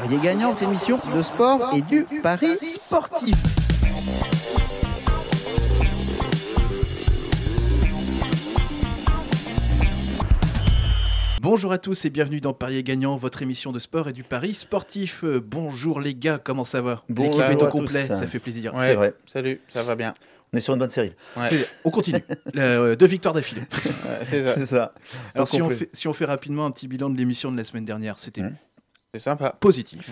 Parier gagnant, émission de sport et du pari sportif. Bonjour à tous et bienvenue dans Paris Gagnant, votre émission de sport et du pari sportif. Euh, bonjour les gars, comment ça va Bonjour L'équipe est au complet, ça fait plaisir. C'est vrai. Salut, ça va bien. On est sur une bonne série. On continue. Euh, deux victoires d'affilée. C'est ça. Alors si on, fait, rapidement un petit bilan de l'émission de la semaine dernière, c'était hein c'est sympa. Positif.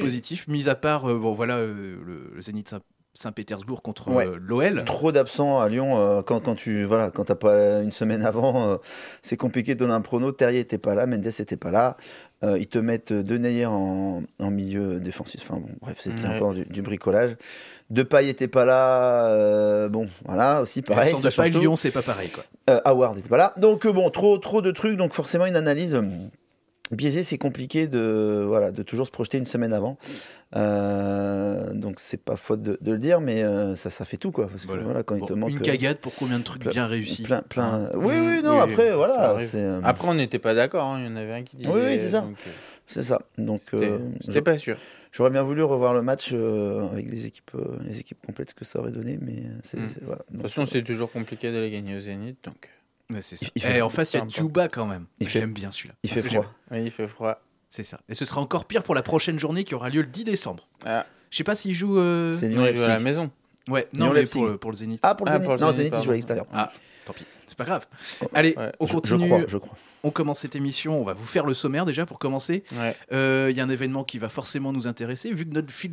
Positif, mis à part, euh, bon voilà, euh, le, Zénith Saint-Pétersbourg contre euh, l'OL. Trop d'absents à Lyon quand, tu voilà quand t'as pas une semaine avant, c'est compliqué de donner un prono. Terrier n'était pas là, Mendes n'était pas là. ils te mettent Denayer en, en milieu défensif. Enfin bon, bref, c'était encore du, bricolage. bricolage. Depay n'était pas là. bon, voilà aussi pareil. Lyon, c'est pas pareil quoi. Howard n'était pas là. Donc bon, trop trop de trucs. Donc forcément une analyse biaisé, c'est compliqué de, voilà, de toujours se projeter une semaine avant. Euh, donc c'est pas faute de, le dire, mais euh, ça, ça fait tout quoi. une cagade pour combien de trucs bien réussis. Plein, plein. Hein oui, oui, non. après, voilà. Euh, après, on n'était pas d'accord. Hein, il y en avait un qui disait. Oui, oui, c'est ça. C'est ça. Donc, j'étais euh, pas sûr. J'aurais bien voulu revoir le match avec les équipes, les équipes complètes, ce que ça aurait donné, mais hmm. c'est voilà. de toute façon, c'est toujours compliqué de les gagner au Zénith, donc. Eh, en face, il y a Djouba quand même. J'aime bien celui-là. Il fait froid. il fait froid. C'est ça. Et ce sera encore pire pour la prochaine journée qui aura lieu le 10 décembre. Ah. Je sais pas s'il joue. Euh... C'est à la maison. Ouais, non, mais pour pour le Zénith. Ah, pour le ah, Zénith. non, Zénith, il joue à l'extérieur. Ah, tant pis. C'est pas grave. Oh. Allez, au on continue. je crois, je crois on commence cette émission, on va vous faire le sommaire déjà pour commencer. Il euh, y a un événement qui va forcément nous intéresser. Vu que notre fil,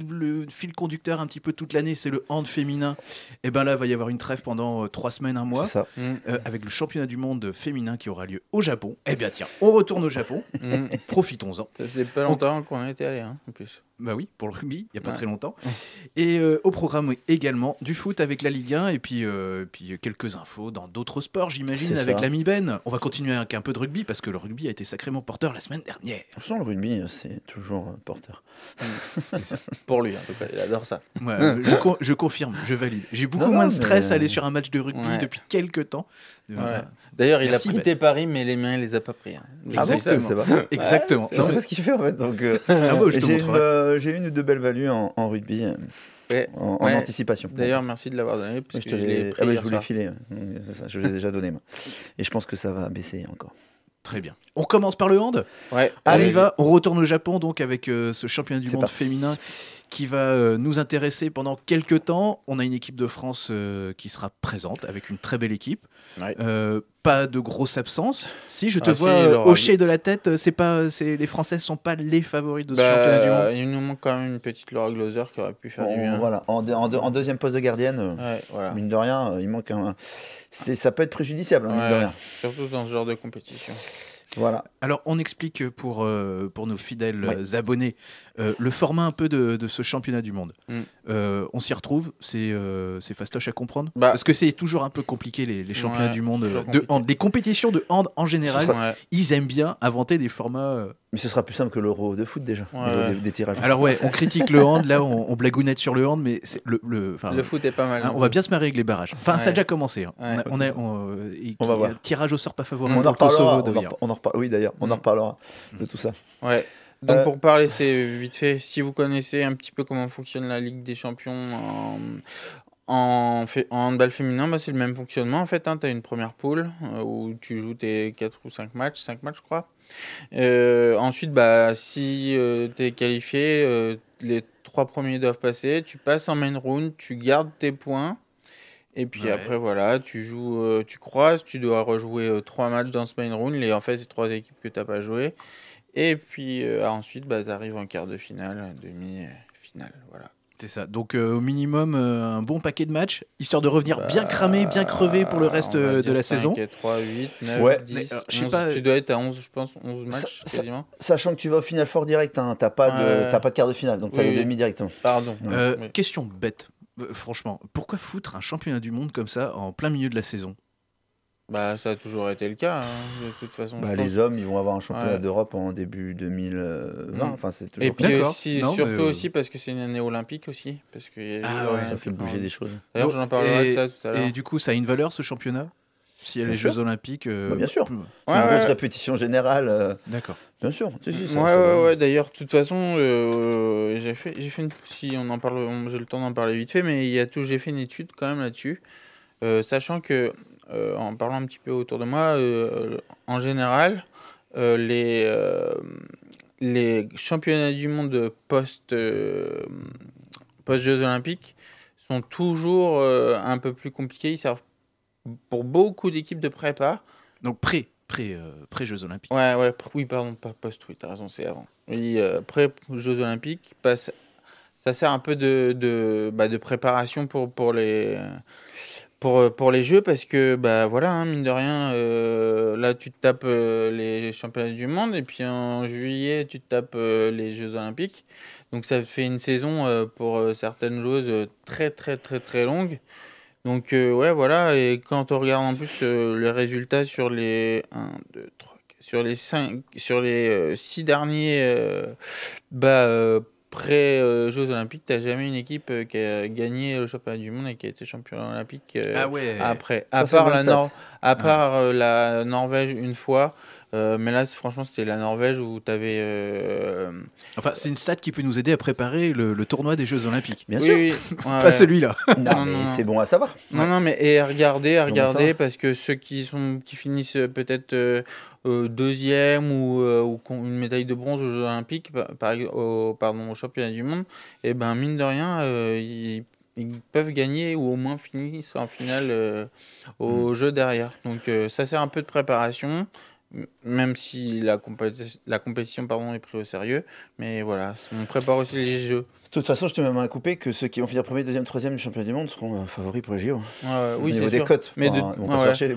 fil conducteur un petit peu toute l'année, c'est le hand féminin, et eh ben là, il va y avoir une trêve pendant euh, trois semaines, un mois, ça. Mm. Euh, avec le championnat du monde féminin qui aura lieu au Japon. Eh bien tiens, on retourne au Japon, mm. profitons-en. Ça faisait pas longtemps qu'on était allé, hein, en plus. Bah oui, pour le rugby, il n'y a pas très longtemps. Et au programme également du foot avec la Ligue 1 et puis, puis quelques infos dans d'autres sports, j'imagine, avec l'ami Ben. On va continuer avec un peu de rugby parce que le rugby a été sacrément porteur la semaine dernière. Sans le rugby, euh, c'est toujours euh, porteur. Mm. Pour lui, il adore ça. Euh, je, confirme, je valide. J'ai beaucoup moins de stress à aller sur un match de rugby depuis quelques temps. D'ailleurs, il a quitté ben. paris, mais les mains, il les a pas pris. Exactement. Hein. Ah bon, Exactement. je sais pas ce qu'il fait en fait. Donc, ah j'ai une, une, ou deux belles values en, rugby. en, anticipation. D'ailleurs, merci de l'avoir donné. je, vous l'ai filé. Je les ai déjà donnés. Et je pense que ça va baisser encore. Très bien. On commence par le hand. Allez, on va. On retourne au Japon donc avec euh, ce championnat du monde féminin qui va euh, nous intéresser pendant quelques temps. On a une équipe de France euh, qui sera présente avec une très belle équipe. Euh, pas de grosse absence. Si je te ah, vois hocher de la tête, c'est pas, c'est les Français sont pas les favoris de ce bah, championnat du monde. Il nous manque quand même une petite Laura Gloser qui aurait pu faire du bien. Voilà, en, deuxième poste de gardienne, mine de rien, il manque un. ça peut être préjudiciable, hein, de Surtout dans ce genre de compétition. Alors, on explique pour, euh, pour nos fidèles abonnés euh, le format un peu de, ce championnat du monde. Mm. Euh, on s'y retrouve, c'est c'est fastoche à comprendre. Bah, parce que c'est toujours un peu compliqué, les, championnats du monde de hand. Les compétitions de hand en général, ils aiment bien inventer des formats mais ce sera plus simple que l'euro de foot déjà, des, tirages. Alors ouais, on critique le hand, là on, blagounette sur le hand, mais le, le, le, foot est pas mal. Hein, on va bien se marrer avec les barrages. Enfin, ça a déjà commencé. Hein. On, euh, on, va voir. Tirage au sort pas favorable. On en reparlera. oui d'ailleurs, on en mm. reparlera de tout ça. Ouais. Donc euh, pour parler, c'est vite fait. Si vous connaissez un petit peu comment fonctionne la Ligue des Champions en, en, fait, en handball féminin, bah, c'est le même fonctionnement. En fait, hein. tu as une première poule euh, où tu joues tes 4 ou 5 matchs, 5 matchs, je crois. Euh, ensuite, bah, si euh, tu es qualifié, les 3 premiers doivent passer. Tu passes en main round, tu gardes tes points. Et puis après, voilà, tu joues, tu croises, tu dois rejouer 3 matchs dans ce main round. Les, en fait, c'est 3 équipes que tu n'as pas joué. Et puis ensuite, bah, tu arrives en quart de finale, demi-finale. Voilà. C'est ça. Donc euh, au minimum euh, un bon paquet de matchs, histoire de revenir bien bah, cramé, bien crevé pour le reste euh, de la 5, saison. 3, 8, 9, ouais. 10, tu dois être à 11, je pense, 11 matchs quasiment. sachant que tu vas au final fort direct, hein, tu n'as pas, de, pas de quart de finale, donc oui, t'as les demi directement. Pardon. Question bête, franchement, pourquoi foutre un championnat du monde comme ça en plein milieu de la saison bah, ça a toujours été le cas, hein. de toute façon. Bah, les hommes, ils vont avoir un championnat d'Europe en début 2020. Mm. Enfin, c'est toujours Et puis aussi, surtout aussi euh, parce que c'est une année olympique aussi. Parce que ah, ouais, ça fait bouger hein. des choses. D'ailleurs, j'en parlerai de ça tout à l'heure. Et du coup, ça a une valeur ce championnat s'il y a les Jeux Olympiques. Euh, bah, bien sûr. C'est une grosse répétition générale. Euh. D'accord. Bien sûr. D'ailleurs, de toute façon, j'ai fait, j'ai fait une... si on en parle, j'ai le temps d'en parler vite fait, mais il y tout, j'ai fait une étude quand même là-dessus, sachant que euh, en parlant un petit peu autour de moi, euh, euh, en général, les, les championnats du monde post, post-Jeux olympiques sont toujours un peu plus compliqués. Ils servent pour beaucoup d'équipes de prépa. Donc pré pré, pré jeux olympiques. Ouais ouais oui pardon pas post oui t'as raison c'est avant. Oui pré jeux olympiques passe bah, ça sert un peu de de bah, préparation pour pour les pour, euh, pour les jeux parce que, bah voilà, hein, mine de rien, euh, là tu te tapes euh, les championnats du monde et puis en juillet tu te tapes les Jeux Olympiques. Donc ça fait une saison pour certaines joueuses très très très très longue. Donc ouais, voilà, et quand on regarde en plus les résultats sur les 1, 2, 3, sur les cinq sur les 6 derniers, bah pré-Jeux Olympiques, tu n'as jamais une équipe euh, qui a gagné le championnat du monde et qui a été champion olympique euh, ah après. À part, euh, la Norvège une fois, euh, mais là, franchement, c'était la Norvège où tu avais. Euh, enfin, c'est une stat qui peut nous aider à préparer le, tournoi des Jeux Olympiques. Bien sûr. Pas celui-là. Non, mais c'est bon à savoir. Non, non, mais et à regarder, parce que ceux qui, sont, qui finissent euh, peut-être deuxième ou, ou, une médaille de bronze aux Jeux Olympiques, par, pardon, aux championnats du monde, et eh ben mine de rien, ils peuvent gagner ou au moins finissent en finale aux au hmm. jeu derrière. Donc ça sert un peu de préparation, même si la, compétition, la compétition pardon, est prise au sérieux. Mais voilà, on prépare aussi les Jeux. De toute façon, je te mets à couper que ceux qui vont finir premier, deuxième, troisième du championnat du monde seront euh, favoris pour les JO. oui, Au niveau des cotes. Mais, de...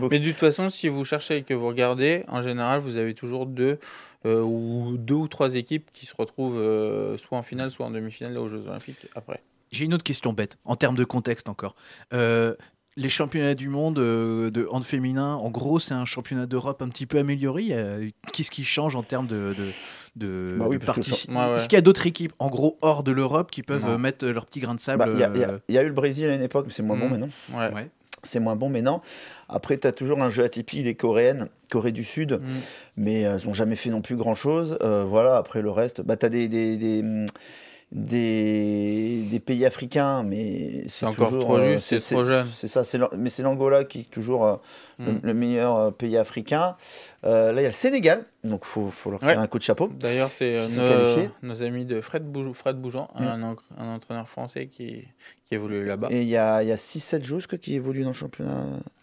mais, de... toute façon, si vous cherchez et que vous regardez, en général, vous avez toujours deux, euh, ou, deux ou trois équipes qui se retrouvent euh, soit en finale, soit en demi-finale aux Jeux Olympiques après. J'ai une autre question bête, en termes de contexte encore les championnats du monde euh, de hand féminin, en gros, c'est un championnat d'Europe un petit peu amélioré. Qu'est-ce qui change en termes de, de, bah Est-ce qu'il y a d'autres équipes, en gros, hors de l'Europe, qui peuvent mettre leur petit grain de sable bah, euh, Il y, a eu le Brésil à une époque, mais c'est moins bon mm. maintenant. Ouais. C'est moins bon mais non. Après, tu as toujours un jeu atypique, les Coréennes, Corée du Sud, mm. mais elles n'ont jamais fait non plus grand-chose. Euh, voilà, après le reste, bah, tu as des des, pays africains, mais c'est encore trop euh, c'est trop jeune. C'est ça, mais c'est l'Angola qui est toujours euh, mm. le, meilleur euh, pays africain. là, il y a le Sénégal, donc il faut, leur tirer un coup de chapeau. D'ailleurs, c'est nos, amis de Fred, Bouge, Bougeant, mm. un, entraîneur français qui, qui évolue là-bas. Et il y a, y a 6-7 joueurs qui évoluent dans le championnat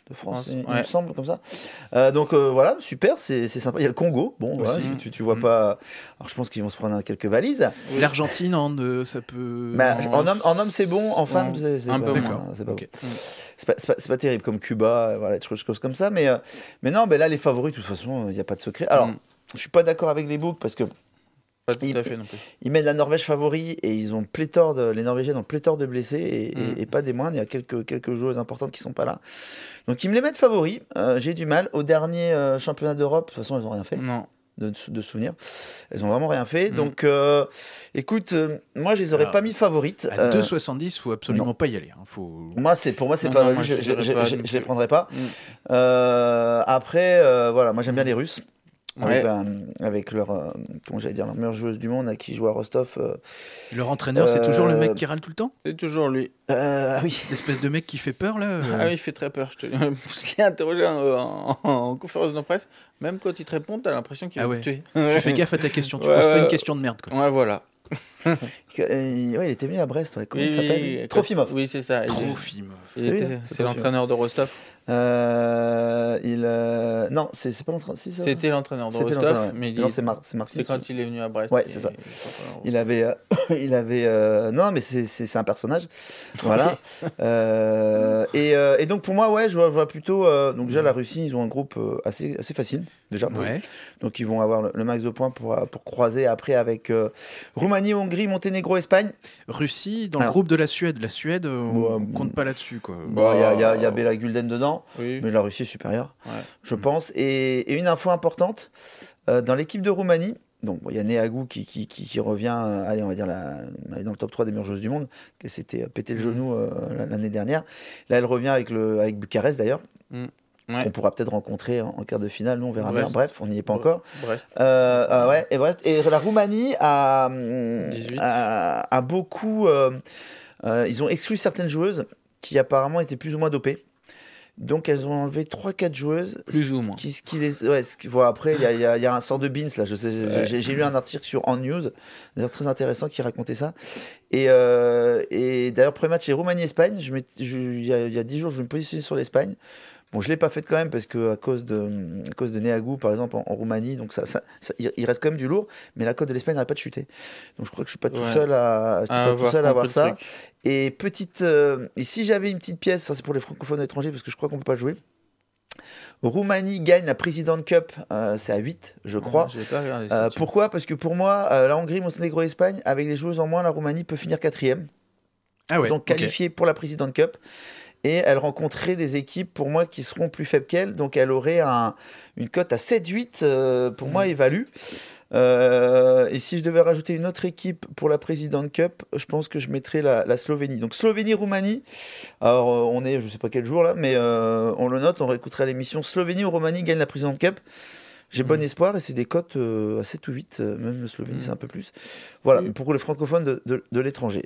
de français, il me semble, comme ça. Euh, donc euh, voilà, super, c'est sympa. Il y a le Congo, bon, tu, vois mm. pas. Alors je pense qu'ils vont se prendre quelques valises. L'Argentine, euh, ça peut. Bah, en... homme, en homme c'est bon, en mm. femme, c'est pas, bon. C'est pas, terrible, comme Cuba, voilà, je pense comme ça. Mais, mais non, là, les favoris, de toute façon, il n'y a pas de secret. Alors, je mm. je suis pas d'accord avec les books parce que ils mettent la Norvège favori et ils ont pléthore les Norvégiens ont pléthore de blessés mm. et, pas des moindres. Il y a quelques, quelques joueuses importantes qui sont pas là. Donc ils me les mettent favoris. Euh, j'ai du mal. Au dernier euh, championnat d'Europe, de toute façon, ils n'ont rien fait. Non. De, souvenir. souvenirs. Elles ont vraiment rien fait. Mm. Donc, euh, écoute, moi, je les aurais pas mis favorites. À 2,70, faut absolument pas y aller. Hein. Moi, c'est pour moi, c'est pas. je, ne les prendrai pas. Mm. après, voilà, moi, j'aime bien les Russes. Ouais. Avec, leur, euh, dire, leur meilleure joueuse du monde à qui joue à Rostov. Euh, leur entraîneur, c'est toujours le mec euh, qui râle tout le temps C'est toujours lui. ah oui. L'espèce de mec qui fait peur là Ah oui, il fait très peur. Je, te... l'ai interrogé hein, en, conférence de presse. Même quand il te répond, t'as l'impression qu'il ah va te tuer. tu fais gaffe à ta question, tu poses pas une question de merde. Ouais, voilà. ouais, il était venu à Brest, trop comment oui, il s'appelle Oui, c'est ça. Trofimov. C'est l'entraîneur de Rostov il, non, c'est pas l'entraîneur. C'était l'entraîneur de Rostov, c'est C'est quand il est venu à Brest. c'est ça. Il avait, il avait. Euh, euh, non, mais c'est un personnage. Voilà. Euh, et, et, donc pour moi, ouais, je vois, plutôt. donc déjà la Russie, ils ont un groupe assez assez facile déjà. Donc ils vont avoir le, max de points pour pour croiser après avec Roumanie, Hongrie, Monténégro, Espagne. Russie dans le groupe de la Suède. La Suède, on, compte pas là-dessus quoi. Il y a, il a Gulden dedans mais la Russie est supérieure, je mm. pense. Et, une info importante, euh, dans l'équipe de Roumanie, donc, il y a Neagou qui, qui, revient, euh, allez, on va dire, dans le top 3 des meilleures joueuses du monde, qui s'était euh, pété le mm. genou l'année dernière. Là, elle revient avec, le, avec Bucarest, d'ailleurs. Mm. on qu'on pourra peut-être rencontrer en, quart de finale, nous on verra bien. Bref, on n'y est pas encore. Ah ouais, et, et la Roumanie a, hum, a, beaucoup. ils ont exclu certaines joueuses qui apparemment étaient plus ou moins dopées. Donc elles ont enlevé 3-4 joueuses. Plus ou moins. Qui, qui les... ouais, qui... après, il y a, y, y a, un sort de Beans, là. J'ai lu un article sur On News, d'ailleurs très intéressant, qui racontait ça. Et, euh, et d'ailleurs, premier match, c'est Roumanie-Espagne. Il y, a 10 jours, je me positionnais sur l'Espagne. Bon, je ne l'ai pas fait quand même parce que à cause de, à cause de Neagu, par exemple, en, Roumanie, donc ça, il reste quand même du lourd, mais la Côte de l'Espagne n'arrête pas de chuter. Donc je crois que je ne suis pas tout seul à, voir ça. Et, petite, euh, si j'avais une petite pièce, ça c'est pour les francophones étrangers parce que je crois qu'on ne peut pas jouer. Roumanie gagne la présidente Cup, euh, c'est à 8, je crois. Euh, pourquoi Parce que pour moi, la Hongrie, Monténégro, Espagne, avec les joueuses en moins, la Roumanie peut finir quatrième. Ah donc qualifiée pour la présidente Cup et elle rencontrerait des équipes pour moi qui seront plus faibles qu'elle. Donc elle aurait une cote à 7-8 euh, pour moi mm. évaluée. Euh, et si je devais rajouter une autre équipe pour la Présidente Cup, je pense que je mettrais la, Slovénie. Donc Slovénie-Roumanie. Alors euh, on est, je ne sais pas quel jour là, mais on le note, on réécoutera l'émission. Slovénie ou Roumanie gagne la Présidente Cup. J'ai bon mm. espoir et c'est des cotes euh, à 7 ou 8, euh, même le Slovénie, mm. c'est un peu plus. Voilà, pour les francophones de, l'étranger,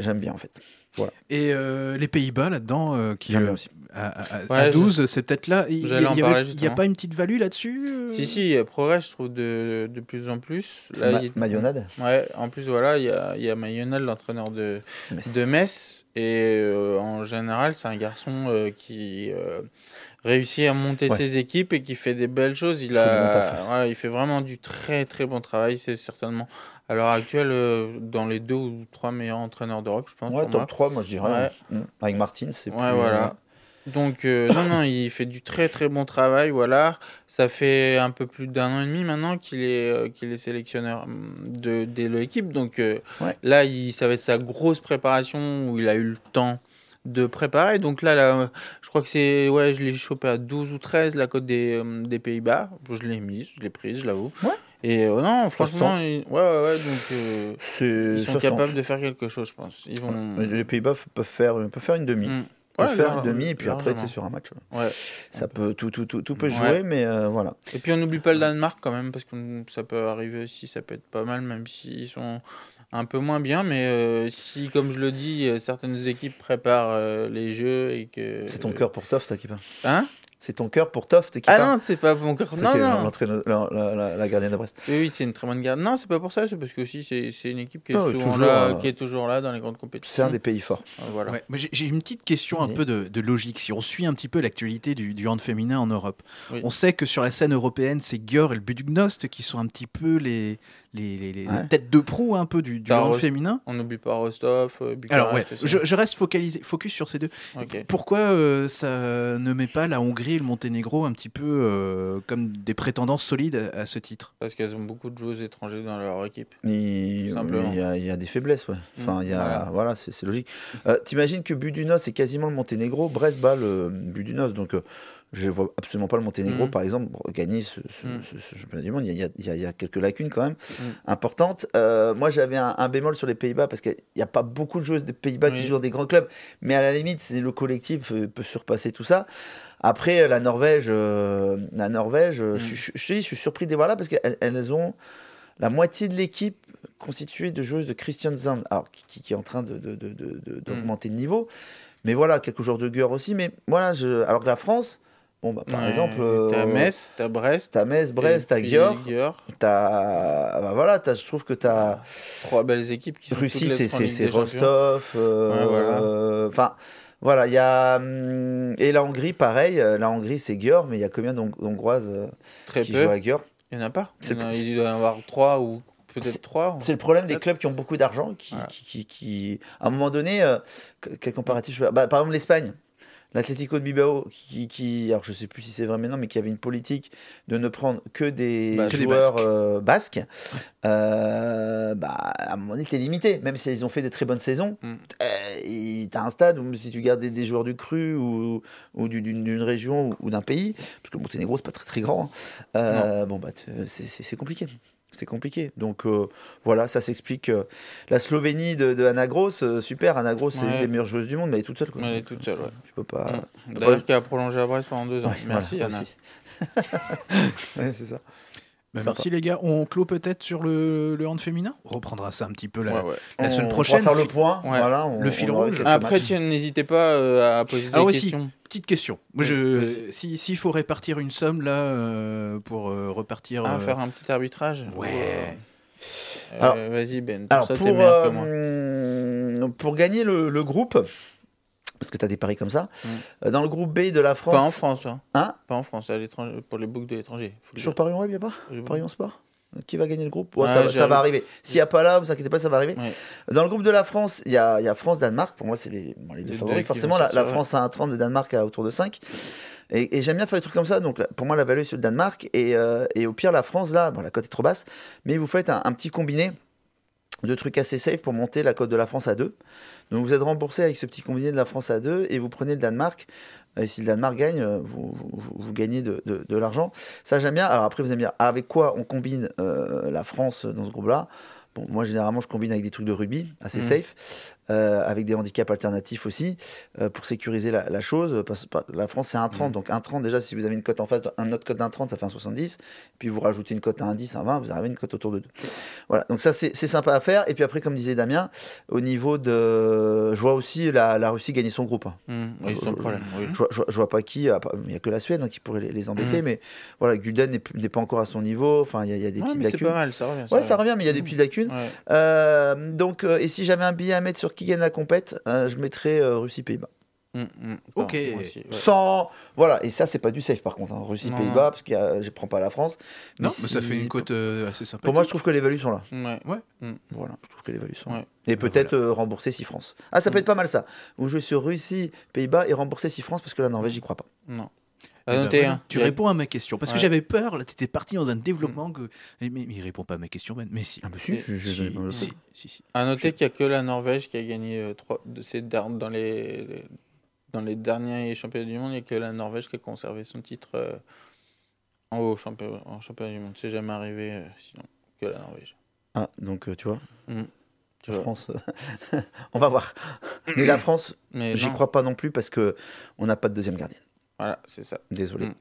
j'aime bien en fait. Voilà. Et euh, les Pays-Bas là-dedans, qui aussi. À, 12, c'est peut-être là. Il n'y a, pas une petite value là-dessus Si, si, progresse, je trouve, de, de plus en plus. Là, Ouais, en plus, voilà, il y a, y Mayonade, l'entraîneur de De Metz et en général, c'est un garçon qui réussi à monter ses équipes et qui fait des belles choses. Il, a, hein. il fait vraiment du très très bon travail. C'est certainement à l'heure actuelle euh, dans les deux ou trois meilleurs entraîneurs d'Europe, je pense. Ouais, top 3, moi je dirais. Hein. Avec mm. Martin, c'est plus. voilà. Donc, euh, non, non, il fait du très très bon travail. Voilà, ça fait un peu plus d'un an et demi maintenant qu'il est, euh, qu'il est sélectionneur mm, de, de l'équipe. Donc, là, il, ça va être sa grosse préparation où il a eu le temps de préparer. Donc là, je crois que c'est. Ouais, je l'ai chopé à 12 ou 13, la cote euh, des, Pays-Bas. Je l'ai mise, je l'ai prise, je l'avoue. Et euh, non, franchement, ils, ouais, ouais, ouais, donc euh, sont capables de faire quelque chose, je pense. Ils vont... Les Pays-Bas peuvent faire, peuvent faire une demi. Mm. faire une demi et puis après c'est sur un match. Ouais. Ça peut tout tout tout, tout peut jouer mais voilà. Et puis on n'oublie pas le Danemark quand même parce que mm, ça peut arriver aussi ça peut être pas mal même s'ils sont un peu moins bien, mais euh, si, comme je le dis, euh, certaines équipes préparent euh, les jeux et que. C'est ton cœur pour Toff, ça, qui Hein c'est ton cœur pour Toft qui Ah non, c'est pas mon cœur. Non, non. La, la, gardienne de Brest. oui, c'est une très bonne gardienne. Non, c'est pas pour ça. C'est parce que aussi c'est une équipe qui est, toujours là, euh, qui est toujours là dans les grandes compétitions. C'est un des pays forts. Euh, voilà. J'ai une petite question un peu de, logique. Si on suit un petit peu l'actualité du, du, hand féminin en Europe, on sait que sur la scène européenne, c'est Gyor et le Budugnost qui sont un petit peu les, les, têtes de proue un peu du, bah, hand féminin. On n'oublie pas Rostov. Euh, Alors ouais, je, reste focalisé, focus sur ces deux. Pourquoi ça ne met pas la Hongrie le Monténégro un petit peu euh, comme des prétendants solides à, ce titre Parce qu'elles ont beaucoup de joueuses étrangères dans leur équipe. Il y, a des faiblesses, mmh, Enfin, a, voilà, c'est logique. Euh, t'imagines que Budunos c'est quasiment le Monténégro, Brest bat le euh, Budunos, donc je ne vois absolument pas le Monténégro, mmh. par exemple, gagner mmh. ce, championnat du monde. Il y, a, quelques lacunes quand même importantes. moi, j'avais un, bémol sur les Pays-Bas parce qu'il n'y a pas beaucoup de joueuses des Pays-Bas qui jouent dans des grands clubs. Mais à la limite, c'est le collectif peut surpasser tout ça. Après, euh, la Norvège, euh, la Norvège euh, mm. je, je, je, je, suis surpris des voilà parce qu'elles elles ont la moitié de l'équipe constituée de joueuses de Christian Zand, qui, est en train mm. d'augmenter de, niveau. Mais voilà, quelques joueurs de gueule aussi. Mais voilà, je... alors que la France, bon, bah, par exemple. t'as Metz, t'as Brest. T'as Metz, Brest, t'as Gueur. T'as. Ah bah voilà, as, je trouve que t'as. Trois belles équipes qui sont Russie, c'est Rostov. Voilà, il y a. Hum, et la Hongrie, pareil. Euh, la Hongrie, c'est Győr, mais il y a combien d'Hongroises euh, qui jouent à Győr Il n'y en a pas. Il, doit y en avoir trois ou peut-être trois. C'est le problème des clubs qui ont beaucoup d'argent, qui, À un moment donné, euh, quel comparatif bah, Par exemple, l'Espagne. L'Atlético de Bilbao, qui, alors je sais plus si c'est vrai maintenant, mais qui avait une politique de ne prendre que des bah, joueurs euh, basques, euh, bah, à mon avis, limité. Même si ils ont fait des très bonnes saisons, mm. euh, tu as un stade où si tu gardes des, joueurs du cru ou, d'une région ou, d'un pays, parce que le Monténégro, c'est pas très très grand, hein, euh, bon, bah, c'est compliqué. C'était compliqué. Donc euh, voilà, ça s'explique. Euh, la Slovénie de, de Anna Gross, euh, super. Anna Gross, c'est une des meilleures joueuses du monde, mais elle est toute seule. Quoi. Elle est toute seule, ouais. Tu peux pas. Mm. Bah, D'ailleurs, qui a prolongé à Brest pendant deux ans. Merci, Anna. Merci. ouais, c'est ça. Bah, merci les gars. On clôt peut-être sur le, le hand féminin. On reprendra ça un petit peu la, la semaine prochaine. On faire le point. le fil rouge. Après, n'hésitez pas euh, à poser ah des questions. Petite question. si s'il faut répartir une somme là euh, pour euh, repartir. Ah, faire un petit arbitrage. Ouais. vas-y Ben. Pour, alors pour, pour gagner le, le groupe, parce que tu as des paris comme ça. Mm. Euh, dans le groupe B de la France. Pas en France, hein. hein. pas en France, à l'étranger, pour les boucles de l'étranger. Toujours Paris en web, il a pas Paris en sport qui va gagner le groupe ça, va arriver. S'il n'y a pas là, vous inquiétez pas, ça va arriver. Dans le groupe de la France, il y a, France-Danemark. Pour moi, c'est les, deux favoris. Forcément, la, France à 30 le Danemark à autour de 5. Et, j'aime bien faire des trucs comme ça. Donc, pour moi, la valeur est sur le Danemark. Euh, et, au pire, la France, là, bon, la cote est trop basse. Mais vous faites un, un petit combiné de trucs assez safe pour monter la cote de la France à 2. Donc vous êtes remboursé avec ce petit combiné de la France à 2 et vous prenez le Danemark. Et si le Danemark gagne, euh, vous, gagnez de, l'argent. Ça j'aime bien. Alors après vous aimez bien ah, avec quoi on combine euh, la France dans ce groupe-là Bon, moi généralement je combine avec des trucs de rugby, assez mmh. safe. Euh, avec des handicaps alternatifs aussi, euh, pour sécuriser la, chose. Parce, bah, la France, c'est un 30 mm. Donc un 30 déjà, si vous avez une cote en face, un autre cote d'un 30, ça fait un 70. Puis vous rajoutez une cote à un 10, un 20, vous arrivez une cote autour de 2. Voilà, donc ça, c'est sympa à faire. Et puis après, comme disait Damien, au niveau de. Je vois aussi la, Russie gagner son groupe. je, vois pas qui. Il n'y a que la Suède hein, qui pourrait les, embêter. Mm. Mais voilà, Gulden n'est pas encore à son niveau. Enfin, il y, a des petites lacunes. ça revient. ouais, ça revient, mais il y a des mm. petites lacunes. Euh, donc, et si j'avais un billet à mettre sur qui gagne la compète, hein, je mettrai euh, Russie-Pays-Bas. Mm, mm. ok. Sans. Voilà, et ça, c'est pas du safe par contre. Hein, Russie-Pays-Bas, parce que a... je prends pas la France. non, mais ça fait une cote euh, assez sympa. Pour moi, je trouve que les values sont là. Mm, ouais. ouais. Voilà, je trouve que les values sont Et peut-être euh, rembourser 6 France. Ah, ça peut être pas mal ça. Vous jouez sur Russie, Pays-Bas et rembourser 6 France parce que la Norvège, j'y crois pas. Non. Eh ben tu réponds à ma question. Parce que j'avais peur, là, tu étais parti dans un mm. développement. Que... Mais, eh, mais, il répond pas à ma question, ben. Mais si. Ah, bah si, je, si, À noter qu'il n'y a que la Norvège qui a gagné euh, trois de ses dans les, dans les derniers championnats du monde. Il n'y a que la Norvège qui a conservé son titre euh, en haut championnat, en championnat du monde. C'est jamais arrivé euh, sinon que la Norvège. Ah, donc tu vois La mm. France, on va voir. Mais la France, j'y crois pas non plus parce que on n'a pas de deuxième gardienne. Voilà, c'est ça. Désolé. Mm.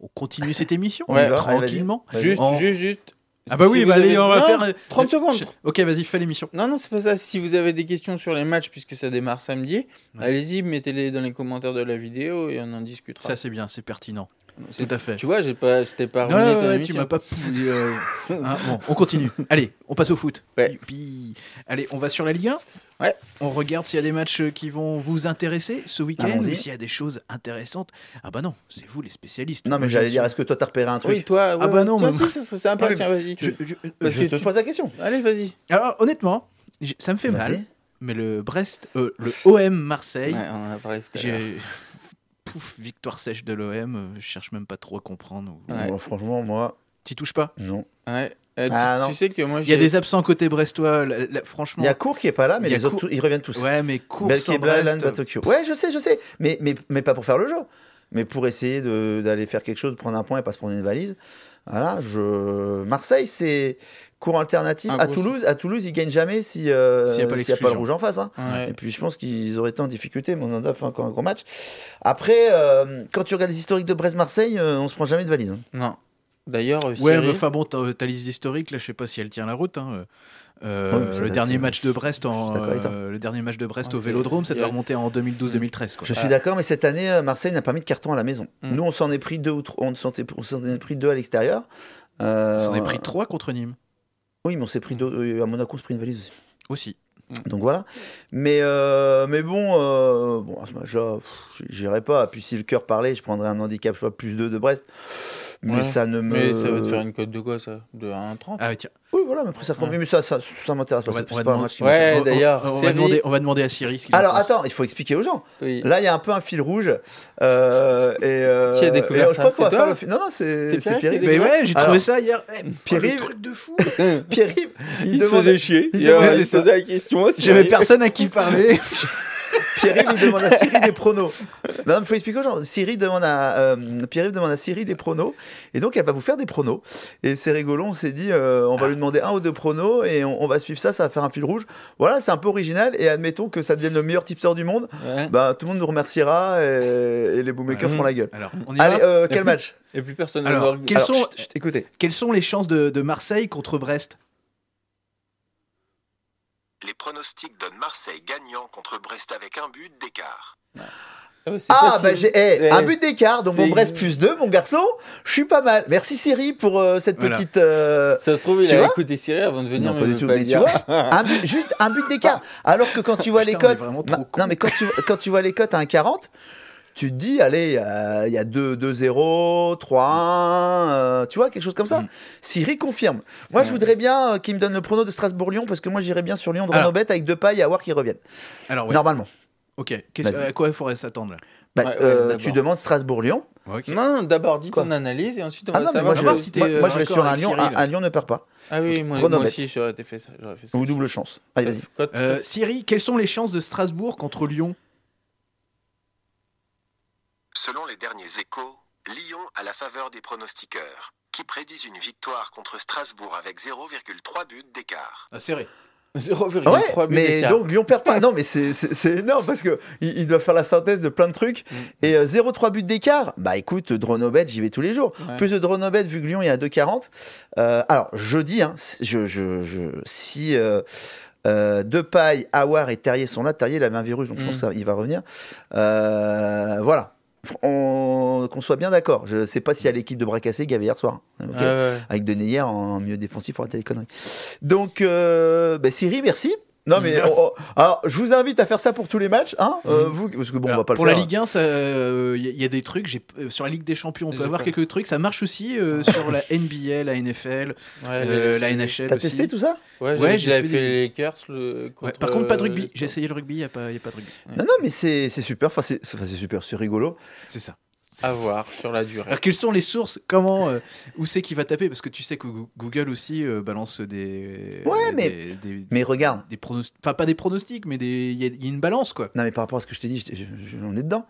On continue cette émission euh, tranquillement. Juste, juste, juste. Ah bah oui, bah allez, on va faire 30 euh, secondes. Ok, vas-y, fais l'émission. Non, non, c'est pas ça. Si vous avez des questions sur les matchs, puisque ça démarre samedi, allez-y, mettez-les dans les commentaires de la vidéo et on en discutera. Ça, c'est bien, c'est pertinent. Tout à fait. Tu vois, j'ai pas, je t'ai pas ruiné Tu m'as pas. Euh, hein, bon, on continue. Allez, on passe au foot. Ouais. Puis, allez, on va sur la Ligue 1. Ouais. On regarde s'il y a des matchs euh, qui vont vous intéresser ce week-end, s'il y a des choses intéressantes. Ah bah non, c'est vous les spécialistes. Non mais j'allais dire, est-ce que toi t'as repéré un truc Oui, toi. ah bah non. c'est un vas-y. Je, Parce te pose la question. Allez, vas-y. Alors honnêtement, ça me fait mal mais le Brest, euh, le OM Marseille. Ouais, on a parlé victoire sèche de l'OM. Euh, je cherche même pas trop à comprendre. franchement, moi. tu touches pas Non. Ouais. Euh, ah, tu, sais que moi, il y a des absents côté brestois. franchement, il y a Cour qui est pas là, mais les autres, ils reviennent tous. Ouais, mais Cour Brest. Euh. Tokyo. Ouais, je sais, je sais, mais mais, mais pas pour faire le jeu, mais pour essayer d'aller faire quelque chose, prendre un point et pas se prendre une valise. Voilà, je... Marseille, c'est cours alternatif. Ah, à, Toulouse, à Toulouse, ils gagnent jamais euh, s'il n'y si a, pas le rouge en face. Hein. Et puis je pense qu'ils auraient été en difficulté, mais on a fait encore un gros match. Après, euh, quand tu regardes les historiques de Brest-Marseille, euh, on se prend jamais de valise. Hein. Non. D'ailleurs, euh, ouais, mais enfin bon, ta liste historique, là, je sais pas si elle tient la route. Hein, euh, euh, le, dernier match de Brest en, le dernier match de Brest au Vélodrome, ça remonter en 2012-2013. Je suis d'accord, mais cette année, Marseille n'a pas mis de carton à la maison. Hmm. Nous, on s'en est pris deux ou on s'en est pris deux à l'extérieur. on s'en est pris trois contre Nîmes. Oui, mais on s'est pris deux. À Monaco, on s'est pris une valise aussi. Aussi. Hmm. Donc voilà. Mais, mais bon, bon à ce match-là, j'irai pas. Puis si le cœur parlait, je prendrais un handicap plus deux de Brest mais ça ne me. Mais ça va te faire une cote de quoi ça De 1,30 Ah tiens. Oui, voilà, mais après ça Mais ça, ça, ça m'intéresse pas. C'est pas un match Ouais, d'ailleurs. On, va demander, on va demander à Siri ce Alors attends, il faut expliquer aux gens. Là, il y a un peu un fil rouge. Euh, et, euh, qui a découvert ça je toi Non, non, c'est Pierre. Mais ouais, j'ai trouvé ça hier. Eh, Pierre, truc de fou. Pierre, il se faisait chier. Il se faisait la question. J'avais personne à qui parler. Euh, Pierre-Yves, demande à Siri des pronos. Non, demande à, pierre demande à Siri des pronos. Et donc, elle va vous faire des pronos. Et c'est rigolo, on s'est dit, euh, on va lui demander un ou deux pronos et on, va suivre ça, ça va faire un fil rouge. Voilà, c'est un peu original. Et admettons que ça devienne le meilleur tipster du monde. Bah, tout le monde nous remerciera et, les boommakers feront la gueule. Alors, Allez, euh, quel match Et plus personne Alors, quels, sont, quelles sont les chances de Marseille contre Brest les pronostics donnent Marseille gagnant contre Brest avec un but d'écart. ah, bah j'ai eh, un but d'écart, donc mon Brest plus 2, mon garçon, je suis pas mal. Merci Siri pour euh, cette petite. Euh, ça se trouve, il tu a écouté Siri avant de venir. Non, pas du tout, mais tu vois, juste un but d'écart. Ah. Alors que quand tu vois les cotes. Non, mais quand tu, quand tu vois les cotes à 1,40, tu te dis, allez, euh, il y a 2-0, 3-1, euh, tu vois, quelque chose comme ça. Mm. Siri confirme. Moi, je voudrais bien euh, qu'il me donne le prono de Strasbourg-Lyon, parce que moi, j'irais bien sur Lyon, de bête avec deux pailles à voir qu'il revienne. Normalement. Ok, à quoi il faudrait s'attendre là bah, tu demandes Strasbourg-Lyon. Non, d'abord dis ton analyse et ensuite on ah va savoir. Moi, je, si sur un Lyon. Un, Lyon ne perd pas. Ah oui, moi, aussi j'aurais fait ça. Ou double chance. Allez, vas-y. Siri, quelles sont les chances de Strasbourg contre Lyon Selon les derniers échos, Lyon à la faveur des pronostiqueurs, qui prédisent une victoire contre Strasbourg avec 0,3 buts d'écart. Ah, serré. 0,3 ah d'écart. mais donc Lyon perd pas. Non, mais c'est énorme parce que il, doit faire la synthèse de plein de trucs. Mm. Et 0,3 euh, buts d'écart. Bah écoute, Dronobet, j'y vais tous les jours. Plus de Dronobet vu que Lyon est à 2,40. Euh, alors jeudi, hein, je, je, je, si euh, euh Depay, Awar et Terrier sont là, Terrier il avait un virus, donc je pense mm. qu'il va revenir. voilà qu'on soit bien d'accord. Je ne sais pas si a l'équipe de bracasser cassés, avait hier soir. Hein. Ah Avec en milieu défensif, pour la téléconnerie. Donc, euh, bah, Siri, merci. Non mais alors, je vous invite à faire ça pour tous les matchs, hein euh, mhm. vous, parce que bon, on va pas pour le faire, la Ligue 1, il euh, y, a des trucs. J'ai euh, sur la Ligue des Champions, on peut avoir quelques trucs. Ça marche aussi sur la NBA, la NFL, la NHL. T'as testé tout ça Ouais, j'ai fait, les Lakers. Le... par contre, pas de rugby. J'ai essayé le rugby, il y a pas, a pas de rugby. Non, non, mais c'est super. Enfin, c'est super, c'est rigolo. C'est ça à voir sur la durée. Alors, quelles sont les sources Comment euh, Où c'est qui va taper Parce que tu sais que Google aussi euh, balance des. Ouais, mais. mais regarde. Des pronostics. Enfin, pas des pronostics, mais il y, a une balance, quoi. Non, mais par rapport à ce que je t'ai dit, on est dedans.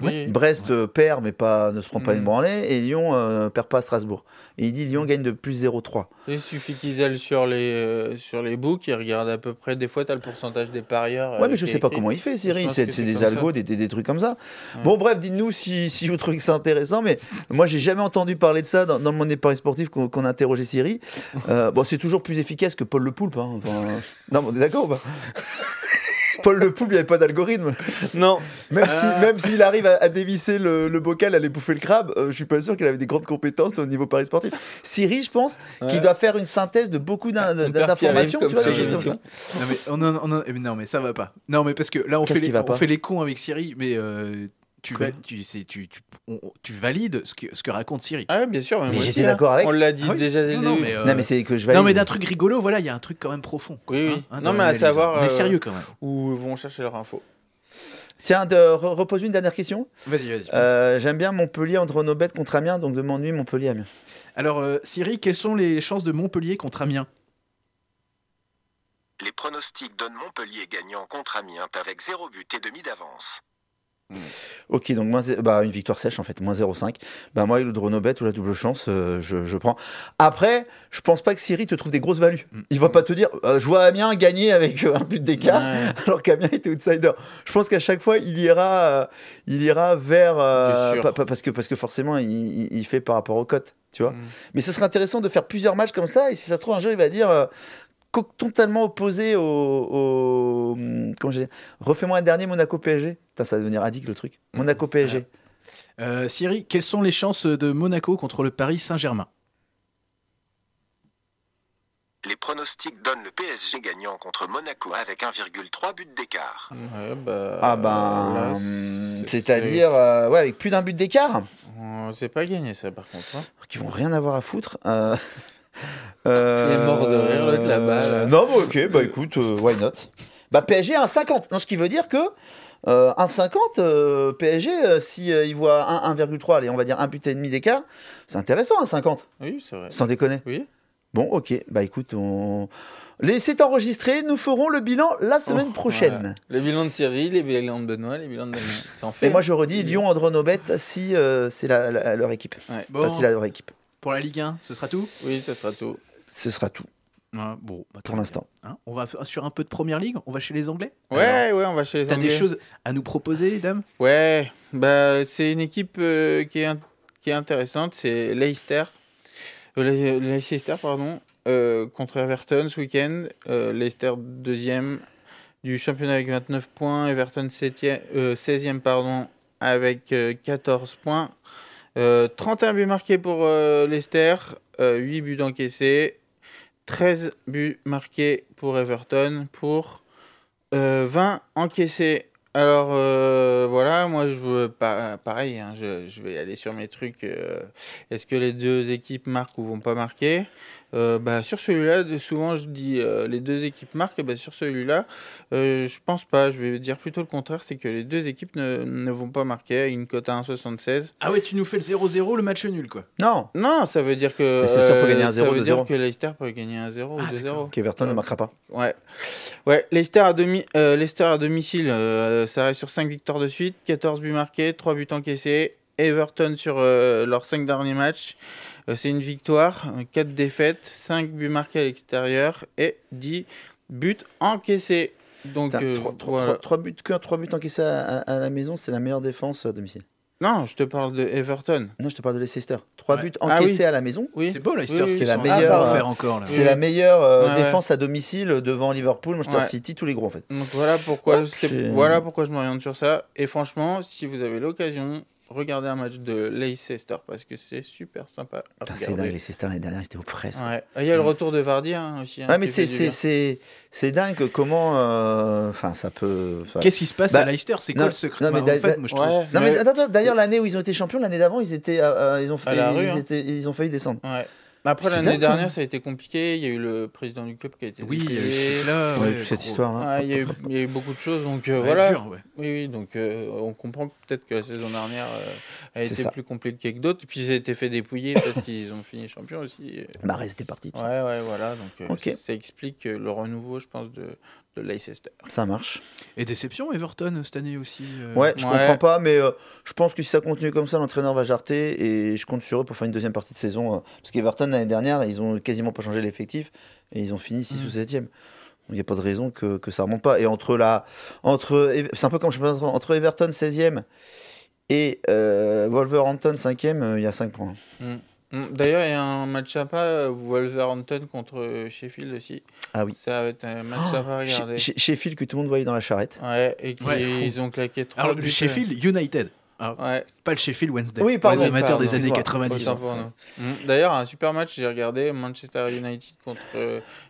Brest euh, perd mais pas, ne se prend pas une mm. branlée et Lyon euh, perd pas à Strasbourg. Et il dit Lyon gagne de plus 0,3. Il suffit qu'ils aillent sur les, euh, sur les books, ils regardent à peu près, des fois tu as le pourcentage des parieurs. Ouais mais je sais pas comment il fait Siri c'est des algos, des, des, trucs comme ça. Mm. Bon bref, dites-nous si, si, vous trouvez que c'est intéressant, mais moi j'ai jamais entendu parler de ça dans, mon le monde qu'on a interrogé Siri. bon c'est toujours plus efficace que Paul Le Poulpe. Hein, non, on est d'accord ou Paul Le Poule, il n'y avait pas d'algorithme. Non. Même euh. s'il arrive à, dévisser le, bocal, à aller bouffer le crabe, euh, je suis pas sûr qu'il avait des grandes compétences au niveau Paris sportif. Siri, je pense, qu'il doit faire une synthèse de beaucoup d'informations, tu vois, comme ça. Non mais, on, on, eh, ça va pas. Non, mais parce que là, on, fait les, cons avec Siri, mais. Euh, tu, valides ce que, raconte Siri. Ah, oui, bien sûr. Mais, j'étais hein. d'accord avec. On l'a dit ah déjà. dès le début. Euh, non, mais d'un truc rigolo, voilà, il y a un truc quand même profond. Oui, oui. Hein, hein, non, mais à savoir. On euh, sérieux quand même. Où vont chercher leur info. Tiens, repose une dernière question. Vas-y, vas-y. Euh, j'aime bien Montpellier entre nos contre Amiens, donc de m'ennuyer Montpellier-Amiens. Alors, Siri, quelles sont les chances de Montpellier contre Amiens Les pronostics donnent Montpellier gagnant contre Amiens avec 0 but et demi d'avance. Mm. Ok, donc moins, bah, une victoire sèche en fait, moins 0,5. Bah, moi, avec le bête ou la double chance, euh, je, je, prends. Après, je pense pas que Siri te trouve des grosses values. Mm. Il va pas te dire, euh, je vois Amiens gagner avec euh, un but d'écart, alors qu'Amiens était outsider. Je pense qu'à chaque fois, il ira, il ira vers. parce, que, parce que forcément, il, il fait par rapport aux cotes. Tu vois mm. Mais ce serait intéressant de faire plusieurs matchs comme ça, et si ça se trouve, un jour, il va dire totalement opposé au. comment je Refais-moi un dernier Monaco PSG. ça va devenir addict le truc. Monaco PSG. Euh, quelles sont les chances de Monaco contre le Paris Saint-Germain les pronostics donnent le PSG gagnant contre Monaco avec 1,3 but d'écart. Bah, ah ben, hum, c'est-à-dire euh, ouais, avec plus d'un but d'écart. C'est pas gagner ça par contre. Ils hein. Qui vont rien avoir à foutre. Euh. Euh, il est mort de rire, là-bas. Euh, non, bah, ok, bah écoute, euh, why not Bah PSG 1,50. 50, ce qui veut dire que euh, 1,50, PSG, s'il si, voit 1,3, allez, on va dire un but et demi d'écart, c'est intéressant 1,50. Oui, c'est vrai. Sans déconner. Oui. Bon, ok, bah écoute, on. Laissez enregistrer, nous ferons le bilan la oh, semaine prochaine. Le bilan de Thierry, les bilan de Benoît, le bilan de fait. Et moi je redis Lyon, Andronobet si c'est leur équipe. Ouais. Bon. si la, leur équipe. Pour la Ligue 1, ce sera tout Oui, ce sera tout. Ce sera tout. Ah, bon, bah, pour l'instant. Hein, on va sur un peu de première ligue, on va chez les Anglais Ouais, ouais, on va chez les Anglais. T'as des choses à nous proposer, dame Ouais, bah, c'est une équipe euh, qui, est qui est intéressante, c'est Leicester. Euh, Leicester, pardon, euh, contre Everton ce week-end. Leicester deuxième du championnat avec 29 points, Everton 7 16e pardon, avec 14 points. 31 euh, buts marqués pour euh, Lester, 8 euh, buts encaissés, 13 buts marqués pour Everton pour 20 encaissés. Alors voilà, moi je veux pas pareil, hein, je, je, vais aller sur mes trucs. Est-ce que les deux équipes marquent ou vont pas marquer euh, bah, sur celui-là, souvent je dis euh, les deux équipes marquent, bah, sur celui-là, je euh, je pense pas. Je vais dire plutôt le contraire, c'est que les deux équipes ne, vont pas marquer une cote à 1,76. Ah ouais, tu nous fais le 0-0, le match nul, quoi. Non. Non, ça veut dire que. Ça veut dire que Leicester peut gagner un 0 ou 2-0. Ah, Qu'Everton ne marquera pas. Ouais. Ouais, Leicester à, demi, Leicester à domicile, ça reste sur 5 victoires de suite, 14 buts marqués, 3 buts encaissés. Everton sur leurs 5 derniers matchs. Euh, c'est une victoire, 4 euh, défaites, 5 buts marqués à l'extérieur et 10 buts encaissés. Donc, 3, euh, buts buts, buts encaissés à, la maison, c'est la meilleure défense à domicile. Non, je te parle de Everton. Non, je te parle de Leicester. Trois buts ah encaissés à la maison. C'est beau Leicester, c'est la, meilleure, défense à domicile devant Liverpool, Manchester City, tous les gros en fait. voilà pourquoi, voilà pourquoi je m'oriente sur ça. Et franchement, si vous avez l'occasion, regardez un match de Leicester parce que c'est super sympa. C'est dingue, Leicester l'année dernière, c'était au presque. Il y a le mm. retour de Vardy hein, aussi. Hein, ouais, mais c'est dingue comment. Euh, enfin, ça peut. Qu'est-ce qui se passe à bah, Leicester C'est quoi le secret D'ailleurs, l'année où ils ont été champions, l'année d'avant, ils, ils, ont failli, hein. ils, ils ont failli descendre. Bah, après, l'année dernière, ça a été compliqué. Il y a eu le président du club qui a été. Oui, il y a eu cette histoire-là. Hein. il, y a eu beaucoup de choses. Donc, euh, voilà. Oui, oui. Donc, euh, on comprend peut-être que la saison dernière euh, a été plus compliquée que d'autres. et Puis, ils ont été fait dépouiller parce qu'ils ont fini champion aussi. Bah, était parti. Ouais, ouais, voilà. Donc, ça explique le renouveau, je pense, de, Leicester. Ça marche. Et déception Everton cette année aussi. Euh, ouais, je comprends pas, mais euh, je pense que si ça continue comme ça, l'entraîneur va jarter et je compte sur eux pour faire une deuxième partie de saison. Euh, parce qu'Everton l'année dernière, ils ont quasiment pas changé l'effectif et ils ont fini 6 mm. ou 7e. Il n'y a pas de raison que, ça ça remonte pas. Et entre la. Entre, c'est un peu comme entre Everton 16e et Wolverhampton 5e, il y a 5 points. Mm. Mm, d'ailleurs, il y a un match sympa, euh, Wolverhampton contre euh, Sheffield aussi. Ah oui. Ça va être un match oh, sympa à regarder. Sheffield que tout le monde voyait dans la charrette. Ouais, et qu'ils ils ont claqué trois. Alors, Sheffield euh, United. Ah, ouais. Pas le Sheffield Wednesday. Oui, pardon. Les amateurs des années 90. Mm, d'ailleurs, un super match, j'ai regardé Manchester United contre